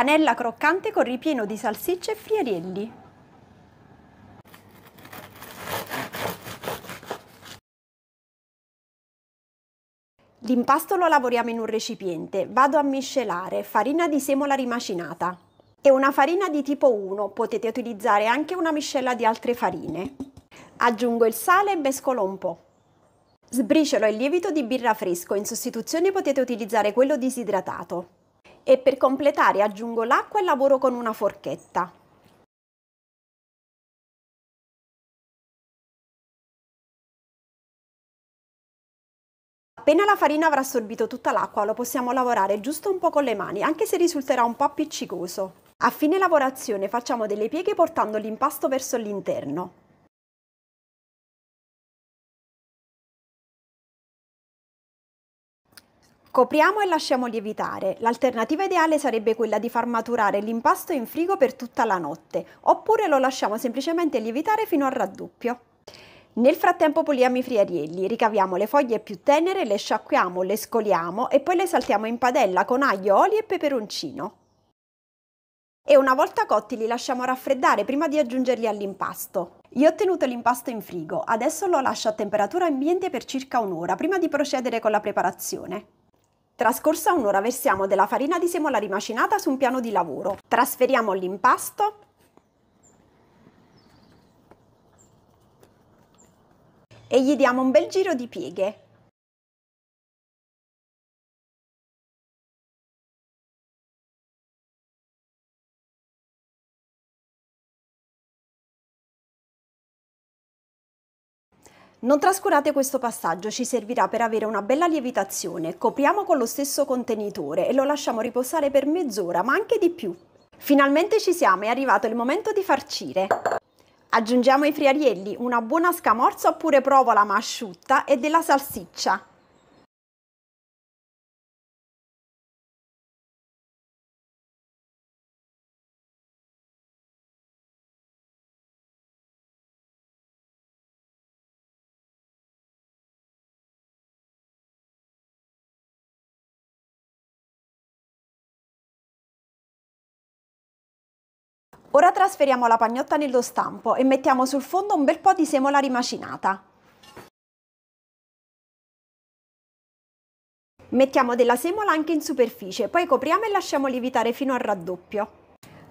panella croccante con ripieno di salsicce e friarielli. L'impasto lo lavoriamo in un recipiente, vado a miscelare farina di semola rimacinata È una farina di tipo 1, potete utilizzare anche una miscela di altre farine. Aggiungo il sale e mescolo un po'. Sbriciolo il lievito di birra fresco, in sostituzione potete utilizzare quello disidratato e per completare aggiungo l'acqua e lavoro con una forchetta. Appena la farina avrà assorbito tutta l'acqua lo possiamo lavorare giusto un po' con le mani, anche se risulterà un po' appiccicoso. A fine lavorazione facciamo delle pieghe portando l'impasto verso l'interno. Copriamo e lasciamo lievitare. L'alternativa ideale sarebbe quella di far maturare l'impasto in frigo per tutta la notte, oppure lo lasciamo semplicemente lievitare fino al raddoppio. Nel frattempo puliamo i friarielli, ricaviamo le foglie più tenere, le sciacquiamo, le scoliamo e poi le saltiamo in padella con aglio, olio e peperoncino. E una volta cotti li lasciamo raffreddare prima di aggiungerli all'impasto. Io ho tenuto l'impasto in frigo, adesso lo lascio a temperatura ambiente per circa un'ora prima di procedere con la preparazione. Trascorsa un'ora versiamo della farina di semola rimacinata su un piano di lavoro. Trasferiamo l'impasto e gli diamo un bel giro di pieghe. Non trascurate questo passaggio, ci servirà per avere una bella lievitazione. Copriamo con lo stesso contenitore e lo lasciamo riposare per mezz'ora, ma anche di più. Finalmente ci siamo, è arrivato il momento di farcire. Aggiungiamo i friarielli, una buona scamorza oppure provola ma asciutta e della salsiccia. Ora trasferiamo la pagnotta nello stampo e mettiamo sul fondo un bel po' di semola rimacinata. Mettiamo della semola anche in superficie, poi copriamo e lasciamo lievitare fino al raddoppio.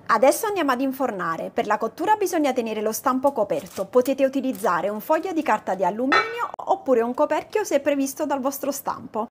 Adesso andiamo ad infornare. Per la cottura bisogna tenere lo stampo coperto. Potete utilizzare un foglio di carta di alluminio oppure un coperchio se previsto dal vostro stampo.